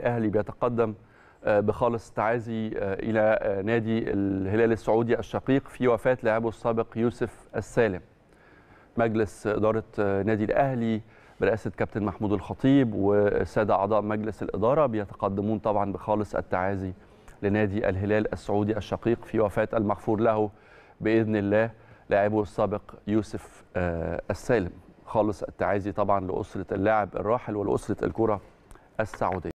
الاهلي بيتقدم آه، بخالص التعازي آه، الى آه، نادي الهلال السعودي الشقيق في وفاه لاعبه السابق يوسف السالم. مجلس اداره نادي الاهلي برئاسه كابتن محمود الخطيب والساده اعضاء مجلس الاداره بيتقدمون طبعا بخالص التعازي لنادي الهلال السعودي الشقيق في وفاه المغفور له باذن الله لاعبه السابق يوسف السالم. خالص التعازي طبعا لاسره اللاعب الراحل ولاسره الكره السعوديه.